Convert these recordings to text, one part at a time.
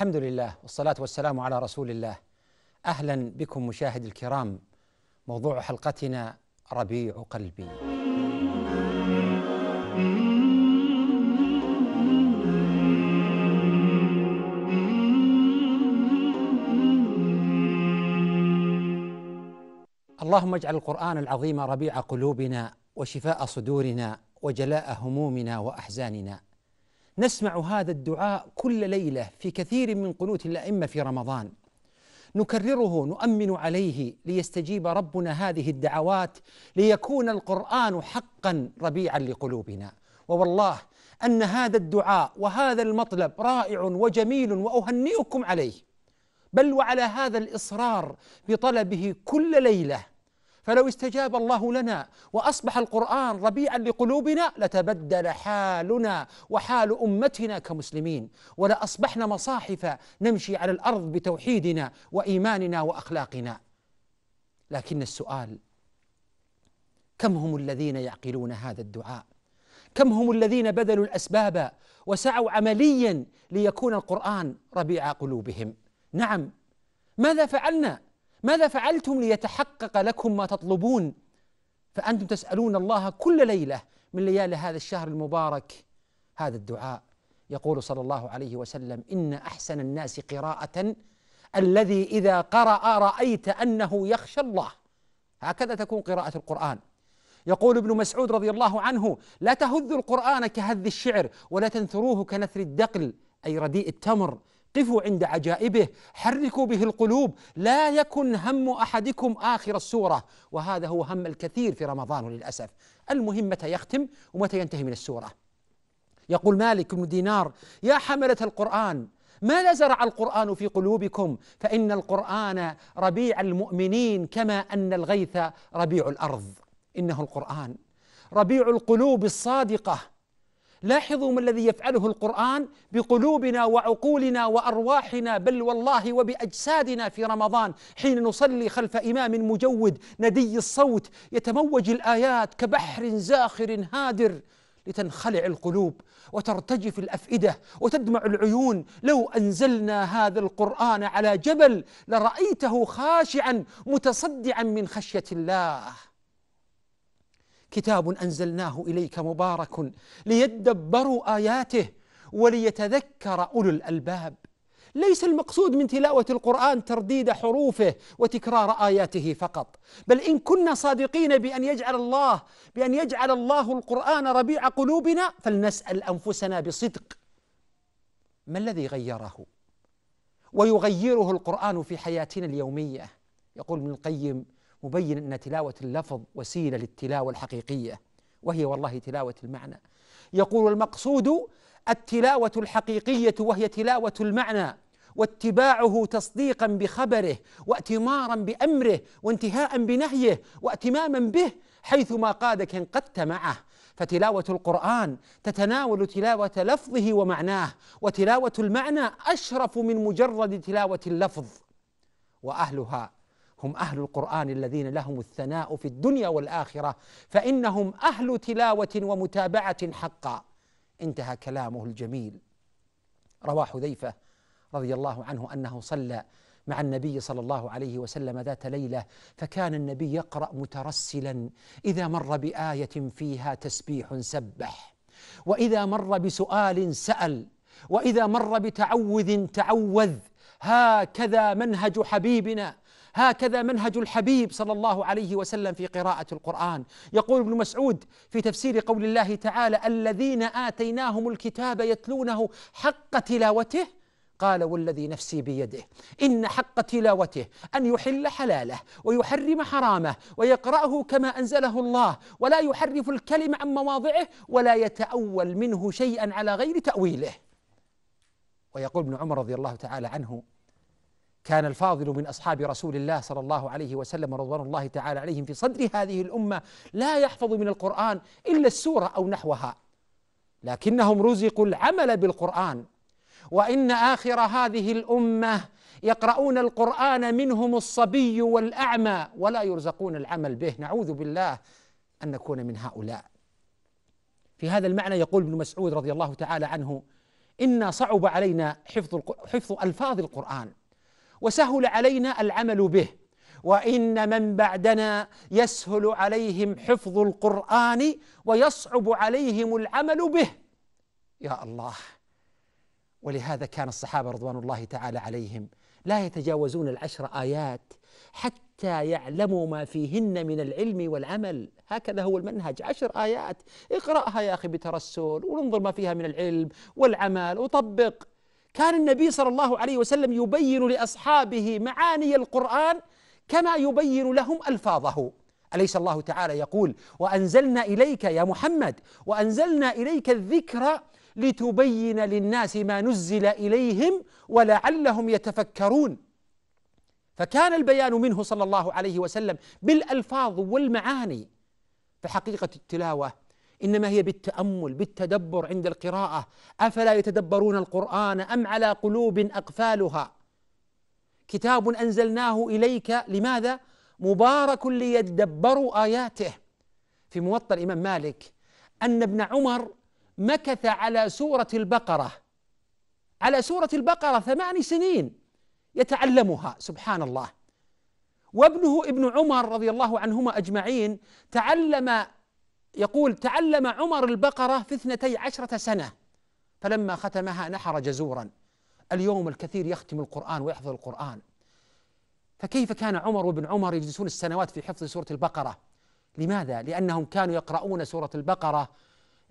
الحمد لله والصلاة والسلام على رسول الله أهلا بكم مشاهد الكرام موضوع حلقتنا ربيع قلبي اللهم اجعل القرآن العظيم ربيع قلوبنا وشفاء صدورنا وجلاء همومنا وأحزاننا نسمع هذا الدعاء كل ليله في كثير من قنوت الائمه في رمضان نكرره نؤمن عليه ليستجيب ربنا هذه الدعوات ليكون القران حقا ربيعا لقلوبنا ووالله ان هذا الدعاء وهذا المطلب رائع وجميل واهنئكم عليه بل وعلى هذا الاصرار بطلبه كل ليله فلو استجاب الله لنا واصبح القران ربيعا لقلوبنا لتبدل حالنا وحال امتنا كمسلمين ولاصبحنا مصاحف نمشي على الارض بتوحيدنا وايماننا واخلاقنا لكن السؤال كم هم الذين يعقلون هذا الدعاء كم هم الذين بذلوا الاسباب وسعوا عمليا ليكون القران ربيع قلوبهم نعم ماذا فعلنا ماذا فعلتم ليتحقق لكم ما تطلبون فأنتم تسألون الله كل ليلة من ليالي هذا الشهر المبارك هذا الدعاء يقول صلى الله عليه وسلم إن أحسن الناس قراءة الذي إذا قرأ رأيت أنه يخشى الله هكذا تكون قراءة القرآن يقول ابن مسعود رضي الله عنه لا تهذوا القرآن كهذ الشعر ولا تنثروه كنثر الدقل أي رديء التمر قفوا عند عجائبه حركوا به القلوب لا يكن هم احدكم اخر السوره وهذا هو هم الكثير في رمضان للاسف المهم متى يختم ومتى ينتهي من السوره يقول مالك بن دينار يا حمله القران ما لزرع القرآن في قلوبكم فإن القرآن ربيع المؤمنين كما أن الغيث ربيع الأرض إنه القرآن ربيع القلوب الصادقة لاحظوا ما الذي يفعله القرآن بقلوبنا وعقولنا وأرواحنا بل والله وبأجسادنا في رمضان حين نصلي خلف إمام مجود ندي الصوت يتموج الآيات كبحر زاخر هادر لتنخلع القلوب وترتجف الافئده وتدمع العيون لو انزلنا هذا القران على جبل لرايته خاشعا متصدعا من خشيه الله كتاب أنزلناه إليك مبارك ليدبروا آياته وليتذكر أولو الألباب ليس المقصود من تلاوة القرآن ترديد حروفه وتكرار آياته فقط بل إن كنا صادقين بأن يجعل الله بأن يجعل الله القرآن ربيع قلوبنا فلنسأل أنفسنا بصدق ما الذي غيره ويغيره القرآن في حياتنا اليومية يقول ابن القيم مبين أن تلاوة اللفظ وسيلة للتلاوة الحقيقية وهي والله تلاوة المعنى يقول المقصود التلاوة الحقيقية وهي تلاوة المعنى واتباعه تصديقا بخبره واتمارا بامره وانتهاء بنهيه واتماما به حيثما قادك انقدت معه فتلاوة القرآن تتناول تلاوة لفظه ومعناه وتلاوة المعنى أشرف من مجرد تلاوة اللفظ وأهلها هم أهل القرآن الذين لهم الثناء في الدنيا والآخرة فإنهم أهل تلاوة ومتابعة حقا انتهى كلامه الجميل روى حذيفة رضي الله عنه أنه صلى مع النبي صلى الله عليه وسلم ذات ليله فكان النبي يقرا مترسلا اذا مر بايه فيها تسبيح سبح واذا مر بسؤال سال واذا مر بتعوذ تعوذ هكذا منهج حبيبنا هكذا منهج الحبيب صلى الله عليه وسلم في قراءة القرآن يقول ابن مسعود في تفسير قول الله تعالى الذين آتيناهم الكتاب يتلونه حق تلاوته قال والذي نفسي بيده إن حق تلاوته أن يحل حلاله ويحرم حرامه ويقرأه كما أنزله الله ولا يحرف الكلم عن مواضعه ولا يتأول منه شيئا على غير تأويله ويقول ابن عمر رضي الله تعالى عنه كان الفاضل من اصحاب رسول الله صلى الله عليه وسلم رضوان الله تعالى عليهم في صدر هذه الامه لا يحفظ من القران الا السوره او نحوها لكنهم رزقوا العمل بالقران وان اخر هذه الامه يقرؤون القران منهم الصبي والاعمى ولا يرزقون العمل به نعوذ بالله ان نكون من هؤلاء في هذا المعنى يقول ابن مسعود رضي الله تعالى عنه انا صعب علينا حفظ حفظ الفاظ القران وسهل علينا العمل به وان من بعدنا يسهل عليهم حفظ القران ويصعب عليهم العمل به يا الله ولهذا كان الصحابه رضوان الله تعالى عليهم لا يتجاوزون العشر ايات حتى يعلموا ما فيهن من العلم والعمل هكذا هو المنهج عشر ايات اقراها يا اخي بترسل وانظر ما فيها من العلم والعمل وطبق كان النبي صلى الله عليه وسلم يبين لاصحابه معاني القران كما يبين لهم الفاظه اليس الله تعالى يقول وانزلنا اليك يا محمد وانزلنا اليك الذكر لتبين للناس ما نزل اليهم ولعلهم يتفكرون فكان البيان منه صلى الله عليه وسلم بالالفاظ والمعاني فحقيقه التلاوه إنما هي بالتأمل بالتدبر عند القراءة أفلا يتدبرون القرآن أم على قلوب أقفالها كتاب أنزلناه إليك لماذا؟ مبارك ليدبروا آياته في موطأ الإمام مالك أن ابن عمر مكث على سورة البقرة على سورة البقرة ثمان سنين يتعلمها سبحان الله وابنه ابن عمر رضي الله عنهما أجمعين تعلم يقول تعلم عمر البقرة في اثنتي عشرة سنة فلما ختمها نحر جزورا اليوم الكثير يختم القرآن ويحفظ القرآن فكيف كان عمر وابن عمر يجلسون السنوات في حفظ سورة البقرة لماذا؟ لأنهم كانوا يقرؤون سورة البقرة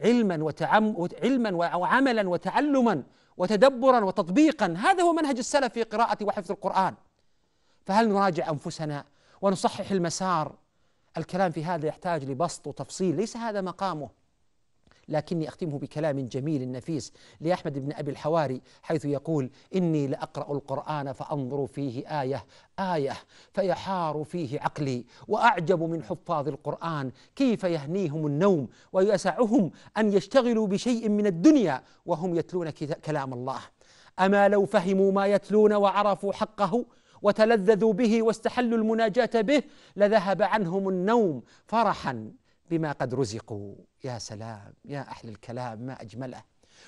علما وتعم علما وعملا وتعلما وتدبرا وتطبيقا هذا هو منهج السلف في قراءة وحفظ القرآن فهل نراجع أنفسنا ونصحح المسار الكلام في هذا يحتاج لبسط وتفصيل ليس هذا مقامه لكني أختمه بكلام جميل نفيس لأحمد بن أبي الحواري حيث يقول إني لأقرأ القرآن فأنظر فيه آية آية فيحار فيه عقلي وأعجب من حفاظ القرآن كيف يهنيهم النوم ويسعهم أن يشتغلوا بشيء من الدنيا وهم يتلون كلام الله أما لو فهموا ما يتلون وعرفوا حقه وتلذذوا به واستحلوا المناجاة به لذهب عنهم النوم فرحا بما قد رزقوا يا سلام يا أحلى الكلام ما أجمله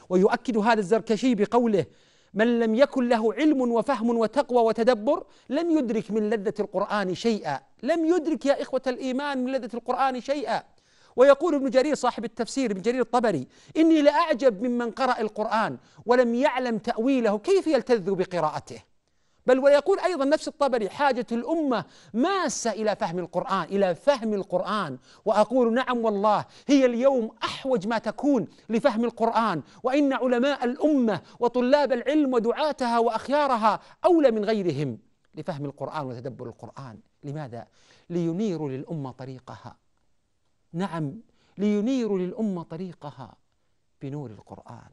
ويؤكد هذا الزركشي بقوله من لم يكن له علم وفهم وتقوى وتدبر لم يدرك من لذة القرآن شيئا لم يدرك يا إخوة الإيمان من لذة القرآن شيئا ويقول ابن جرير صاحب التفسير ابن جرير الطبري إني لأعجب ممن قرأ القرآن ولم يعلم تأويله كيف يلتذ بقراءته بل ويقول أيضا نفس الطبري حاجة الأمة ماسة إلى فهم القرآن إلى فهم القرآن وأقول نعم والله هي اليوم أحوج ما تكون لفهم القرآن وإن علماء الأمة وطلاب العلم ودعاتها وأخيارها أولى من غيرهم لفهم القرآن وتدبر القرآن لماذا؟ لينيروا للأمة طريقها نعم لينيروا للأمة طريقها بنور القرآن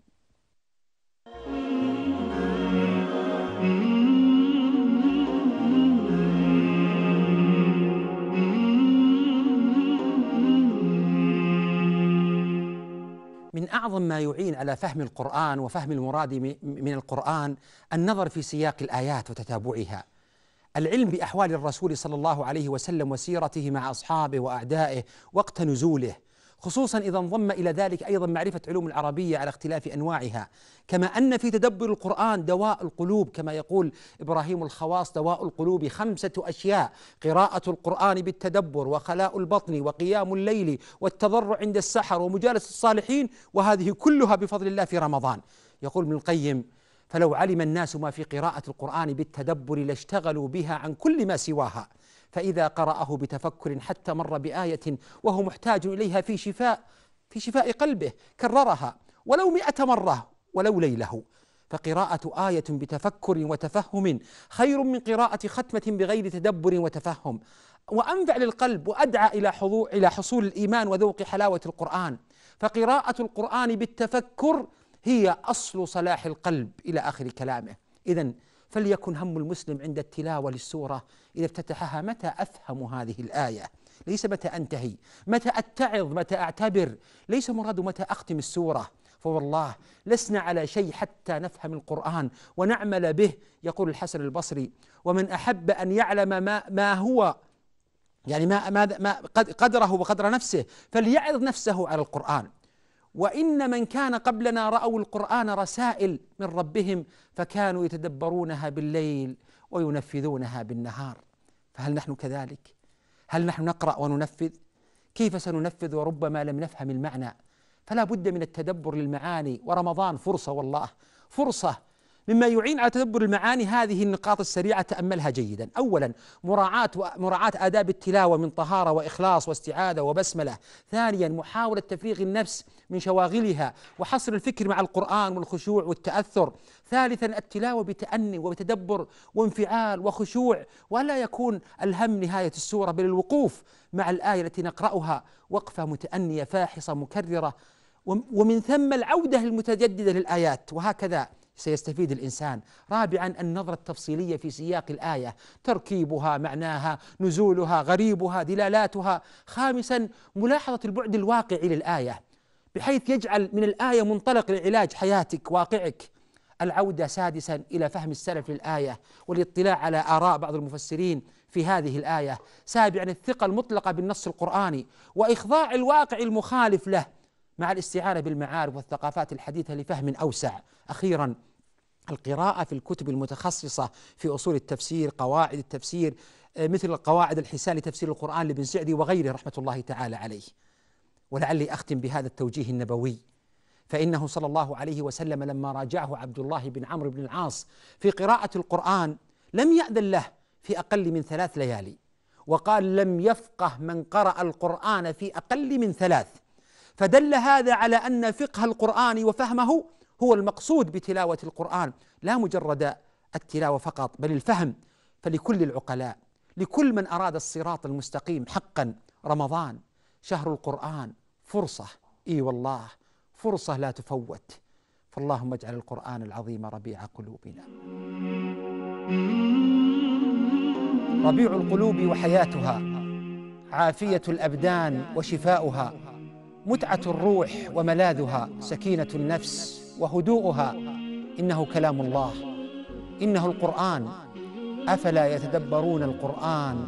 أعظم ما يعين على فهم القرآن وفهم المراد من القرآن النظر في سياق الآيات وتتابعها العلم بأحوال الرسول صلى الله عليه وسلم وسيرته مع أصحابه وأعدائه وقت نزوله خصوصا إذا انضم إلى ذلك أيضا معرفة علوم العربية على اختلاف أنواعها كما أن في تدبر القرآن دواء القلوب كما يقول إبراهيم الخواص دواء القلوب خمسة أشياء قراءة القرآن بالتدبر وخلاء البطن وقيام الليل والتضرع عند السحر ومجالسة الصالحين وهذه كلها بفضل الله في رمضان يقول ابن القيم فلو علم الناس ما في قراءة القرآن بالتدبر لاشتغلوا بها عن كل ما سواها فإذا قرأه بتفكر حتى مر بآية وهو محتاج إليها في شفاء في شفاء قلبه كررها ولو مئة مرة ولو ليله فقراءة آية بتفكر وتفهم خير من قراءة ختمة بغير تدبر وتفهم وأنفع للقلب وأدعى إلى حضور إلى حصول الإيمان وذوق حلاوة القرآن فقراءة القرآن بالتفكر هي أصل صلاح القلب إلى آخر كلامه إذا فليكن هم المسلم عند التلاوة للسورة إذا افتتحها متى أفهم هذه الآية ليس متى أنتهي متى أتعظ متى أعتبر ليس مراد متى أختم السورة فوالله لسنا على شيء حتى نفهم القرآن ونعمل به يقول الحسن البصري ومن أحب أن يعلم ما, ما هو يعني ما ما, ما قدره وقدر نفسه فليعرض نفسه على القرآن وإن من كان قبلنا رأوا القرآن رسائل من ربهم فكانوا يتدبرونها بالليل وينفذونها بالنهار فهل نحن كذلك؟ هل نحن نقرأ وننفذ؟ كيف سننفذ وربما لم نفهم المعنى فلا بد من التدبر للمعاني ورمضان فرصة والله فرصة مما يعين على تدبر المعاني هذه النقاط السريعة تأملها جيدا أولا مراعاة, مراعاة آداب التلاوة من طهارة وإخلاص واستعاذة وبسملة ثانيا محاولة تفريغ النفس من شواغلها وحصر الفكر مع القرآن والخشوع والتأثر ثالثا التلاوة بتأني وتدبر وانفعال وخشوع ولا يكون الهم نهاية السورة بل الوقوف مع الآية التي نقرأها وقفة متأنية فاحصة مكررة ومن ثم العودة المتجددة للآيات وهكذا سيستفيد الانسان رابعا النظره التفصيليه في سياق الايه تركيبها معناها نزولها غريبها دلالاتها خامسا ملاحظه البعد الواقعي للايه بحيث يجعل من الايه منطلق لعلاج حياتك واقعك العوده سادسا الى فهم السلف للايه والاطلاع على اراء بعض المفسرين في هذه الايه سابعا الثقه المطلقه بالنص القراني واخضاع الواقع المخالف له مع الاستعانة بالمعارف والثقافات الحديثة لفهم أوسع أخيرا القراءة في الكتب المتخصصة في أصول التفسير قواعد التفسير آه، مثل القواعد الحسان لتفسير القرآن لابن سعدي وغيره رحمة الله تعالى عليه ولعلي أختم بهذا التوجيه النبوي فإنه صلى الله عليه وسلم لما راجعه عبد الله بن عمرو بن العاص في قراءة القرآن لم يأذن له في أقل من ثلاث ليالي وقال لم يفقه من قرأ القرآن في أقل من ثلاث فدل هذا على أن فقه القرآن وفهمه هو المقصود بتلاوة القرآن لا مجرد التلاوة فقط بل الفهم فلكل العقلاء لكل من أراد الصراط المستقيم حقا رمضان شهر القرآن فرصة إي والله فرصة لا تفوت فاللهم اجعل القرآن العظيم ربيع قلوبنا ربيع القلوب وحياتها عافية الأبدان وشفاؤها متعة الروح وملاذها سكينة النفس وهدوءها إنه كلام الله إنه القرآن أفلا يتدبرون القرآن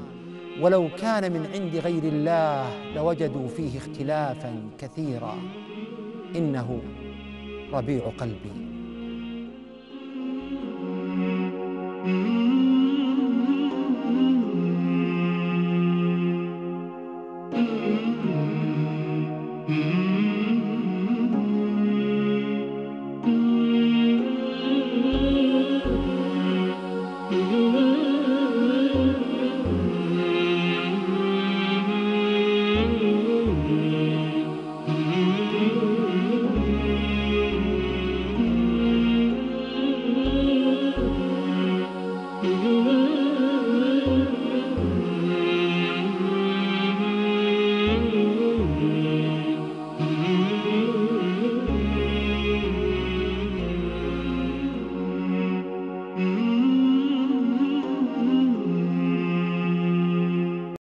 ولو كان من عند غير الله لوجدوا فيه اختلافا كثيرا إنه ربيع قلبي